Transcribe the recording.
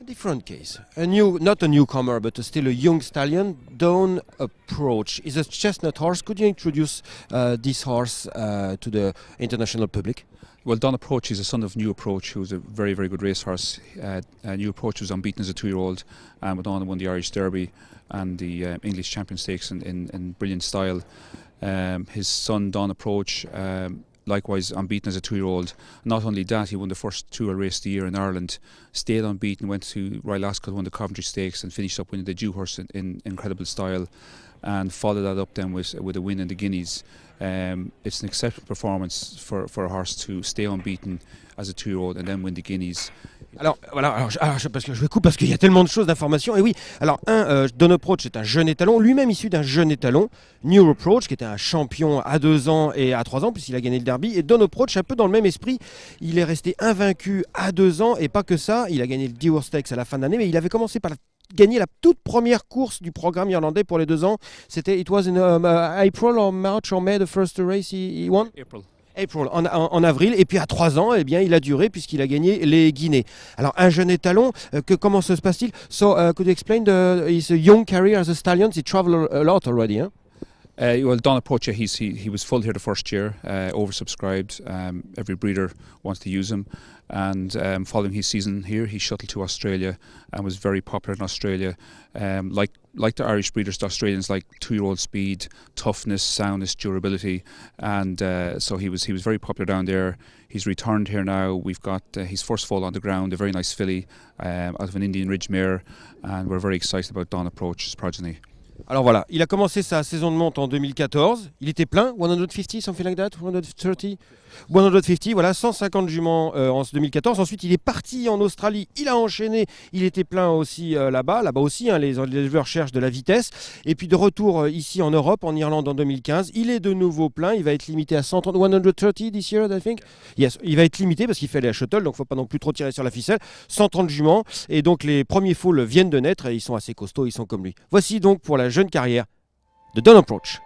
A different case. A new, not a newcomer, but a still a young stallion. Don Approach is a chestnut horse. Could you introduce uh, this horse uh, to the international public? Well, Don Approach is a son of New Approach, who's a very, very good racehorse. Uh, uh New Approach was unbeaten as a two-year-old, and went on won the Irish Derby and the uh, English Champion Stakes in, in, in brilliant style. Um, his son Don Approach um, likewise unbeaten as a two-year-old. Not only that, he won the first two-year race of the year in Ireland, stayed unbeaten, went to Rylasco, won the Coventry Stakes and finished up winning the Dewhurst in, in incredible style. and followed that up then with with a win in the Guineas. Um, it's an performance for, for a horse to stay unbeaten as a two-year-old and then win the Guineas. Alors, voilà, alors, parce que je vais couper parce qu'il y a tellement de choses d'informations. Et oui, alors, un, euh, Don Approach est un jeune étalon, lui-même issu d'un jeune étalon. New Approach, qui était un champion à 2 ans et à 3 ans, puisqu'il a gagné le derby. Et Don Approach, un peu dans le même esprit, il est resté invaincu à 2 ans. Et pas que ça, il a gagné le Dewar Stakes à la fin de l'année, mais il avait commencé par la gagné la toute première course du programme irlandais pour les deux ans. C'était It was in um, uh, April or March or May the first race he, won. April. April, en, en, avril, et puis à trois ans, eh bien, il a duré puisqu'il a gagné les Guinées. Alors, un jeune étalon, euh, que, comment se passe-t-il So, uh, could you explain the, young career as a stallion? He traveled a lot already, hein? Uh, well, Donapocha, he's, he, he was full here the first year, uh, oversubscribed. Um, every breeder wants to use him. And um, following his season here, he shuttled to Australia and was very popular in Australia. Um, like like the Irish breeders, the Australians like two-year-old speed, toughness, soundness, durability, and uh, so he was he was very popular down there. He's returned here now. We've got uh, his first foal on the ground, a very nice filly um, out of an Indian Ridge mare, and we're very excited about Don Approach's progeny. Alors voilà, il a commencé sa saison de monte en 2014. Il était plein, 150, something like that, 130, 150, voilà, 150 juments euh, en 2014. Ensuite, il est parti en Australie, il a enchaîné, il était plein aussi euh, là-bas, là-bas aussi, hein, les éleveurs cherchent de la vitesse. Et puis de retour euh, ici en Europe, en Irlande en 2015, il est de nouveau plein, il va être limité à 130, 130 this year, I think. il va être limité parce qu'il fait les shuttle, donc il ne faut pas non plus trop tirer sur la ficelle. 130 juments, et donc les premiers foules viennent de naître, et ils sont assez costauds, ils sont comme lui. Voici donc pour la jeune carrière de Don Approach.